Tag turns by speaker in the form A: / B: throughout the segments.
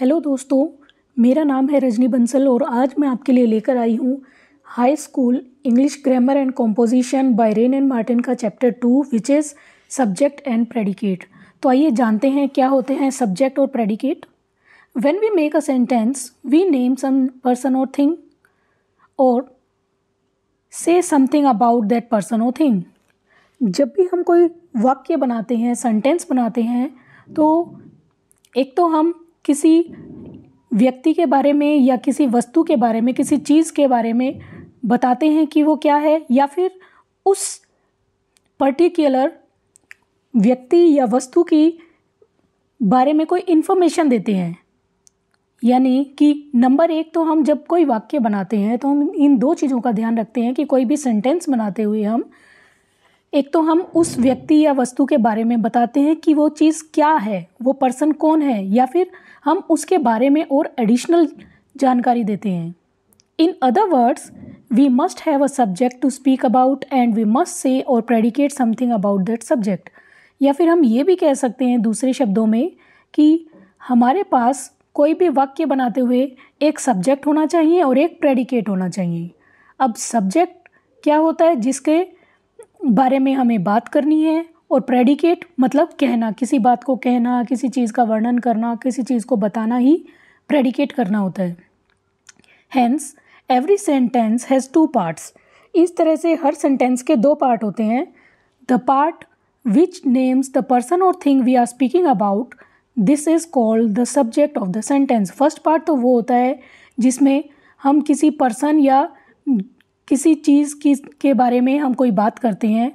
A: hello दोस्तों मेरा नाम है रजनी बंसल और आज मैं आपके लिए लेकर आई हूँ high school English grammar and composition by Wren and Martin का chapter two which is subject and predicate तो आइए जानते हैं क्या होते हैं सब्जेक्ट और predicate when we make a sentence we name some person or thing or say something about that person or thing जब भी हम कोई वाक्य बनाते हैं सेंटेंस बनाते हैं तो एक तो हम किसी व्यक्ति के बारे में या किसी वस्तु के बारे में किसी चीज़ के बारे में बताते हैं कि वो क्या है या फिर उस पर्टिकुलर व्यक्ति या वस्तु की बारे में कोई इन्फॉर्मेशन देते हैं यानी कि नंबर एक तो हम जब कोई वाक्य बनाते हैं तो हम इन दो चीज़ों का ध्यान रखते हैं कि कोई भी सेंटेंस बनाते हुए हम एक तो हम उस व्यक्ति या वस्तु के बारे में बताते हैं कि वो चीज़ क्या है वो पर्सन कौन है या फिर हम उसके बारे में और एडिशनल जानकारी देते हैं in other words we must have a subject to speak about and we must say और predicate something about that subject या फिर हम ये भी कह सकते हैं दूसरे शब्दों में कि हमारे पास कोई भी वाक्य बनाते हुए एक सब्जेक्ट होना चाहिए और एक प्रेडिकेट होना चाहिए अब सब्जेक्ट क्या होता है जिसके बारे में हमें बात करनी है और प्रेडिकेट मतलब कहना किसी बात को कहना किसी चीज़ का वर्णन करना किसी चीज़ को बताना ही प्रेडिकेट करना होता है hence every sentence has two parts इस तरह से हर सेंटेंस के दो पार्ट होते हैं the part which names the person or thing we are speaking about this is called the subject of the sentence first part तो वो होता है जिसमें हम किसी पर्सन या किसी चीज़ की के बारे में हम कोई बात करते हैं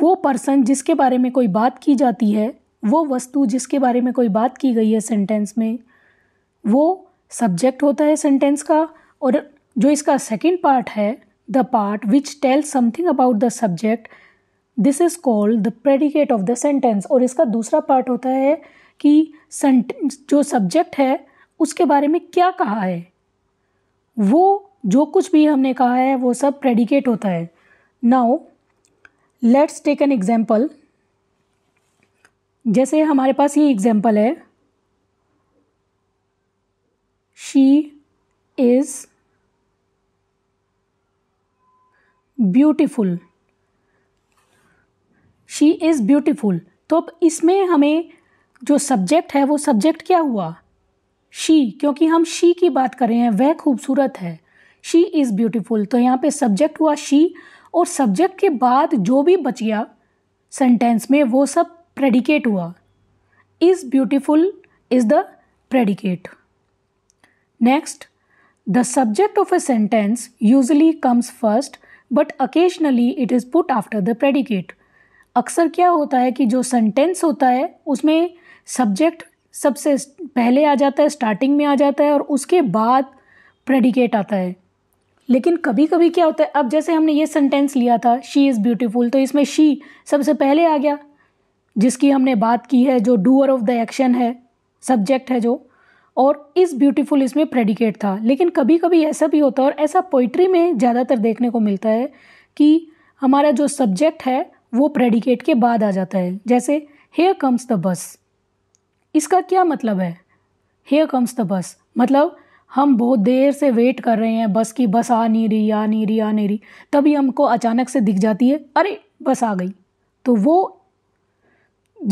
A: वो पर्सन जिसके बारे में कोई बात की जाती है वो वस्तु जिसके बारे में कोई बात की गई है सेंटेंस में वो सब्जेक्ट होता है सेंटेंस का और जो इसका सेकेंड पार्ट है the part which tell something about the subject this is called the predicate of the sentence और इसका दूसरा पार्ट होता है कि जो सब्जेक्ट है उसके बारे में क्या कहा है वो जो कुछ भी हमने कहा है वो सब प्रेडिकेट होता है now let's take an example जैसे हमारे पास ये एग्जाम्पल है she is beautiful she is beautiful तो अब इसमें हमें जो सब्जेक्ट है वो सब्जेक्ट क्या हुआ शी क्योंकि हम शी की बात कर रहे हैं वह खूबसूरत है शी इज़ ब्यूटिफुल तो यहाँ पे सब्जेक्ट हुआ शी और सब्जेक्ट के बाद जो भी बच गया सेंटेंस में वो सब प्रेडिकेट हुआ is beautiful is the predicate next the subject of a sentence usually comes first but occasionally it is put after the predicate अक्सर क्या होता है कि जो सेंटेंस होता है उसमें सब्जेक्ट सबसे पहले आ जाता है स्टार्टिंग में आ जाता है और उसके बाद प्रेडिकेट आता है लेकिन कभी कभी क्या होता है अब जैसे हमने ये सेंटेंस लिया था शी इज़ ब्यूटीफुल तो इसमें शी सबसे पहले आ गया जिसकी हमने बात की है जो डूअर ऑफ द एक्शन है सब्जेक्ट है जो और इस ब्यूटीफुल इसमें प्रेडिकेट था लेकिन कभी कभी ऐसा भी होता है और ऐसा पोइट्री में ज़्यादातर देखने को मिलता है कि हमारा जो सब्जेक्ट है वो प्रेडिकेट के बाद आ जाता है जैसे हेयर कम्स द बस इसका क्या मतलब है हेयर कम्स द बस मतलब हम बहुत देर से वेट कर रहे हैं बस की बस आ नहीं रही आ नहीं रही आ नहीं रही तभी हमको अचानक से दिख जाती है अरे बस आ गई तो वो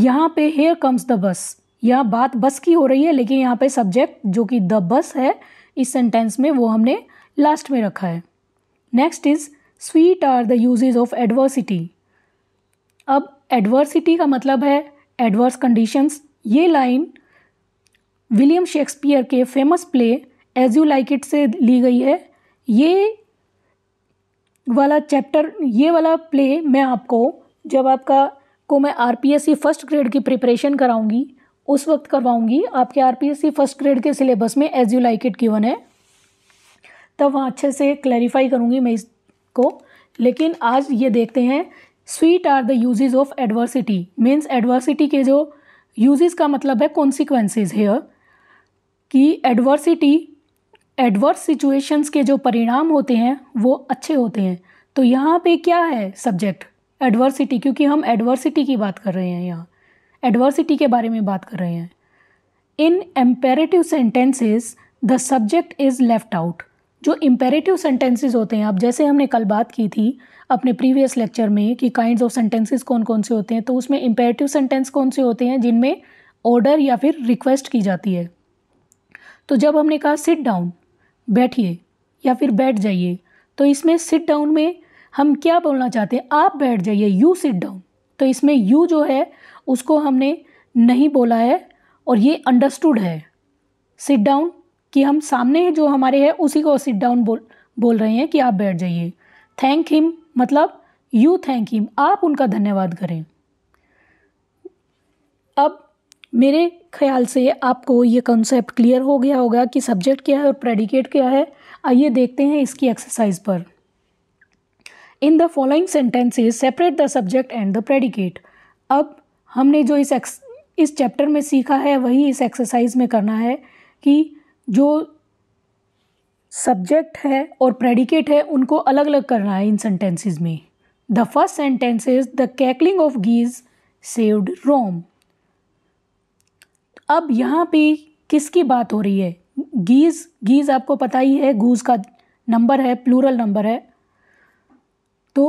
A: यहाँ पे हेयर कम्स द बस यहाँ बात बस की हो रही है लेकिन यहाँ पे सब्जेक्ट जो कि द बस है इस सेंटेंस में वो हमने लास्ट में रखा है next is sweet are the uses of adversity अब एडवर्सिटी का मतलब है एडवर्स कंडीशंस ये लाइन विलियम शेक्सपियर के famous play as you like it से ली गई है ये वाला चैप्टर ये वाला प्ले मैं आपको जब आपका को मैं R P S C first grade की प्रिपरेशन कराऊंगी उस वक्त करवाऊंगी आपके R P S C first grade के सिलेबस में as you like it given है तब वहाँ अच्छे से क्लैरिफाई करूँगी मैं इसको लेकिन आज ये देखते हैं sweet are the uses of adversity means adversity के जो यूजेज का मतलब है कॉन्सिक्वेंसेज हेयर कि एडवर्सिटी एडवर्स सिचुएशंस के जो परिणाम होते हैं वो अच्छे होते हैं तो यहाँ पे क्या है सब्जेक्ट एडवर्सिटी क्योंकि हम एडवर्सिटी की बात कर रहे हैं यहाँ एडवर्सिटी के बारे में बात कर रहे हैं in imperative sentences the subject is left out जो इम्पेरेटिव सेंटेंसेस होते हैं अब जैसे हमने कल बात की थी अपने प्रीवियस लेक्चर में कि काइंड ऑफ सेंटेंसेस कौन कौन से होते हैं तो उसमें इम्पेरेटिव सेंटेंस कौन से होते हैं जिनमें ऑर्डर या फिर रिक्वेस्ट की जाती है तो जब हमने कहा सिट डाउन बैठिए या फिर बैठ जाइए तो इसमें सिट डाउन में हम क्या बोलना चाहते हैं आप बैठ जाइए यू सिट डाउन तो इसमें यू जो है उसको हमने नहीं बोला है और ये अंडरस्टूड है सिट डाउन कि हम सामने जो हमारे है उसी को सिट डाउन बोल बोल रहे हैं कि आप बैठ जाइए थैंक हिम मतलब यू थैंक हिम आप उनका धन्यवाद करें अब मेरे ख्याल से आपको ये कॉन्सेप्ट क्लियर हो गया होगा कि सब्जेक्ट क्या है और प्रेडिकेट क्या है आइए देखते हैं इसकी एक्सरसाइज पर in the following sentences separate the subject and the predicate अब हमने जो इस एक्स इस चैप्टर में सीखा है वही इस एक्सरसाइज में करना है कि जो सब्जेक्ट है और प्रेडिकेट है उनको अलग अलग करना है इन सेंटेंसेज में the first sentence is the cackling of geese saved Rome अब यहाँ पे किसकी बात हो रही है गीज़ गीज़ आपको पता ही है गूज़ का नंबर है प्लूरल नंबर है तो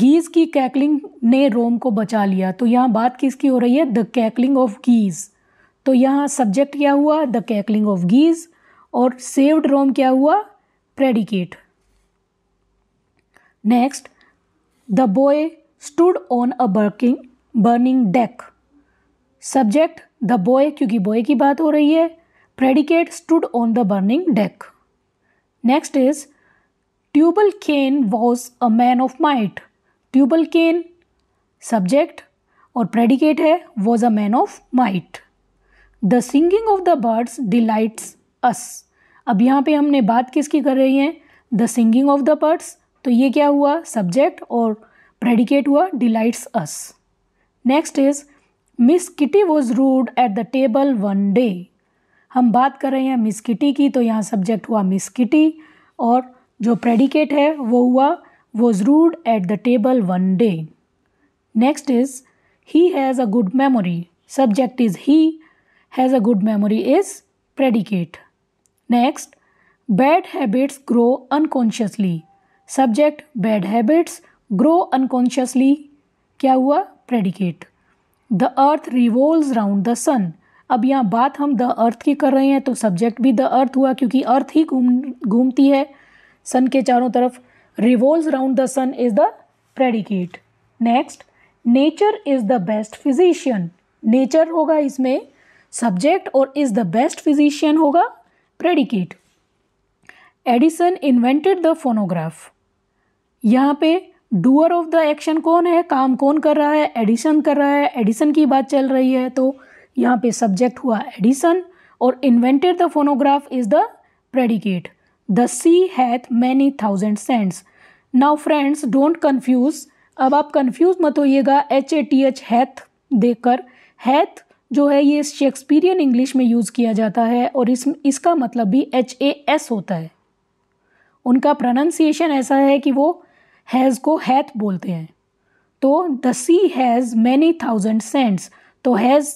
A: गीज़ की कैकलिंग ने रोम को बचा लिया तो यहाँ बात किसकी हो रही है द कैकलिंग ऑफ गीज़ तो यहाँ सब्जेक्ट क्या हुआ द कैकलिंग ऑफ गीज़ और सेव्ड रोम क्या हुआ predicate next the boy stood on a barking burning deck subject the boy क्योंकि बॉय की बात हो रही है predicate stood on the burning deck next is Tubal Cain was a man of might Tubal Cain subject और predicate है was a man of might the singing of the birds delights us अब यहाँ पे हमने बात किसकी कर रही है the singing of the birds तो ये क्या हुआ सब्जेक्ट और प्रेडिकेट हुआ delights us next is Miss Kitty was rude at the table one day हम बात कर रहे हैं मिस किटी की तो यहाँ सब्जेक्ट हुआ मिस किटी और जो प्रेडिकेट है वो हुआ was rude at the table one day next is he has a good memory subject is he has a good memory is predicate next bad habits grow unconsciously subject bad habits grow unconsciously क्या हुआ predicate the earth revolve round the sun अब यहाँ बात हम the earth की कर रहे हैं तो सब्जेक्ट भी द अर्थ हुआ क्योंकि अर्थ ही घूम घूमती है सन के चारों तरफ revolve round the sun is the predicate next nature is the best physician nature होगा इसमें सब्जेक्ट और इज द बेस्ट फिजिशियन होगा predicate Edison invented the phonograph यहाँ पे डूअर ऑफ द एक्शन कौन है काम कौन कर रहा है एडिशन कर रहा है एडिशन की बात चल रही है तो यहाँ पे सब्जेक्ट हुआ एडिशन और invented the phonograph is the predicate the sea hath many thousand sands now friends don't confuse अब आप कन्फ्यूज मत होइएगा H A T H hath देकर हैथ जो है ये शेक्सपियरियन इंग्लिश में यूज़ किया जाता है और इस इसका मतलब भी एच ए एस होता है उनका प्रोनाउंसिएशन ऐसा है कि वो हैज़ को हैथ बोलते हैं तो the sea has many thousand sands तो हैज़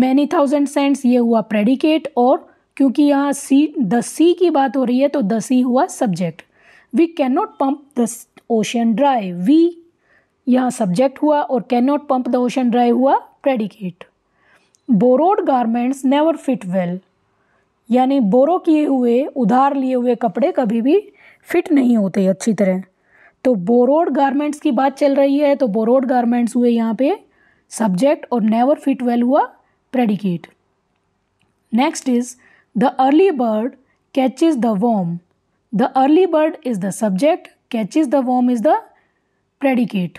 A: मैनी थाउजेंड सेंट्स ये हुआ प्रेडिकेट और क्योंकि यहाँ सी द सी की बात हो रही है तो द सी हुआ subject we can not pump the ocean dry we यहाँ सब्जेक्ट हुआ और can not pump the ocean dry हुआ predicate borrowed garments never fit well यानी बोरो किए हुए उधार लिए हुए कपड़े कभी भी फिट नहीं होते अच्छी तरह तो बोरोड गारमेंट्स की बात चल रही है तो बोरोड गारमेंट्स हुए यहाँ पे सब्जेक्ट और नेवर फिट वेल हुआ predicate next is the early bird catch is the worm the early bird is the subject catch is the worm is the predicate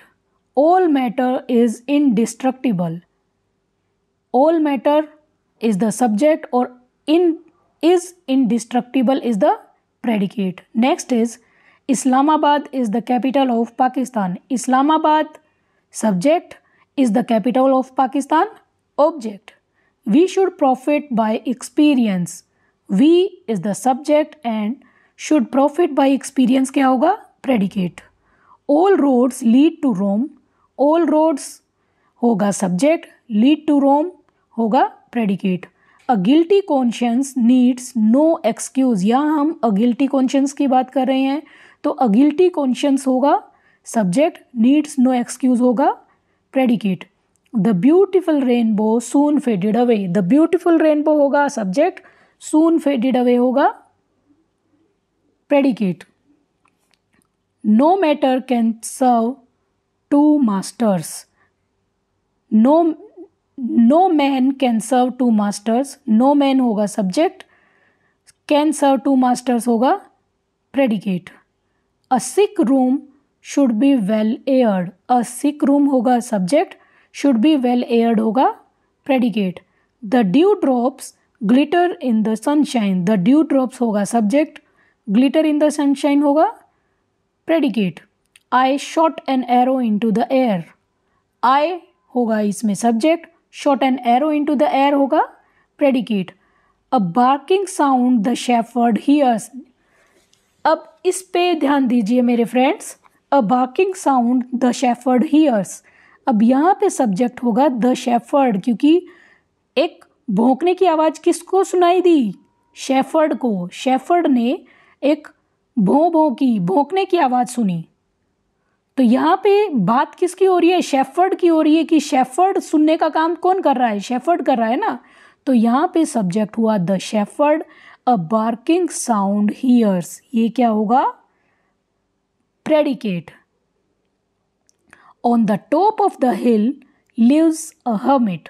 A: all matter is indestructible all matter is the subject और इन is indestructible is the predicate next is Islamabad is the capital of Pakistan Islamabad subject is the capital of Pakistan object we should profit by experience we is the subject and should profit by experience क्या होगा predicate all roads lead to Rome all roads होगा subject lead to Rome होगा predicate a guilty conscience needs no excuse या हम अ guilty conscience की बात कर रहे हैं तो अगिल्टी कॉन्शियंस होगा सब्जेक्ट नीड्स नो एक्सक्यूज होगा predicate the beautiful rainbow soon faded away the beautiful rainbow होगा सब्जेक्ट सून फेडेड अवे होगा predicate no matter can serve two masters no no man can serve two masters no man होगा subject can serve two masters होगा predicate a sick room should be well aired a sick room होगा subject should be well aired होगा predicate the dew drops glitter in the sunshine the dew drops होगा subject glitter in the sunshine होगा predicate I shot an arrow into the air I होगा इसमें subject shot an arrow into the air होगा predicate a barking sound the shepherd hears अब इस पे ध्यान दीजिए मेरे friends a barking sound the shepherd hears अब यहाँ पे सब्जेक्ट होगा द शेफर्ड क्योंकि एक भोंकने की आवाज़ किसको सुनाई दी शेफर्ड को शेफर्ड ने एक भों भों की भोंकने की आवाज़ सुनी तो यहाँ पे बात किसकी हो रही है शेफर्ड की हो रही है कि शेफर्ड सुनने का काम कौन कर रहा है शेफर्ड कर रहा है ना तो यहाँ पे सब्जेक्ट हुआ the shepherd a barking sound hears ये क्या होगा predicate on the top of the hill lives a hermit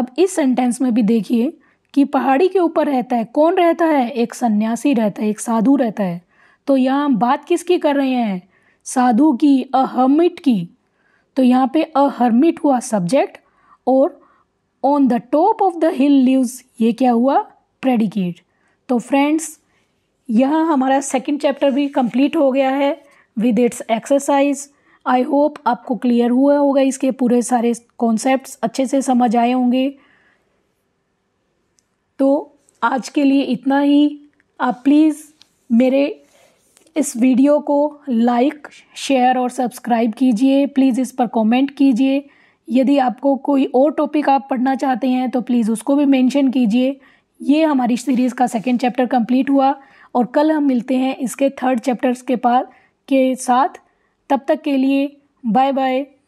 A: अब इस सेंटेंस में भी देखिए कि पहाड़ी के ऊपर रहता है कौन रहता है एक सन्यासी रहता है एक साधु रहता है तो यहाँ हम बात किसकी कर रहे हैं साधु की अ हर्मिट की तो यहाँ पे अ हर्मिट हुआ सब्जेक्ट और on the top of the hill lives ये क्या हुआ प्रेडिकेट तो फ्रेंड्स यह हमारा सेकंड चैप्टर भी कंप्लीट हो गया है with its exercise I hope आपको क्लियर हुआ होगा इसके पूरे सारे कॉन्सेप्ट अच्छे से समझ आए होंगे तो आज के लिए इतना ही आप प्लीज़ मेरे इस वीडियो को लाइक शेयर और सब्सक्राइब कीजिए प्लीज़ इस पर कमेंट कीजिए यदि आपको कोई और टॉपिक आप पढ़ना चाहते हैं तो प्लीज़ उसको भी मेंशन कीजिए ये हमारी सीरीज़ का सेकेंड चैप्टर कंप्लीट हुआ और कल हम मिलते हैं इसके थर्ड चैप्टर्स के पास के साथ तब तक के लिए बाय बाय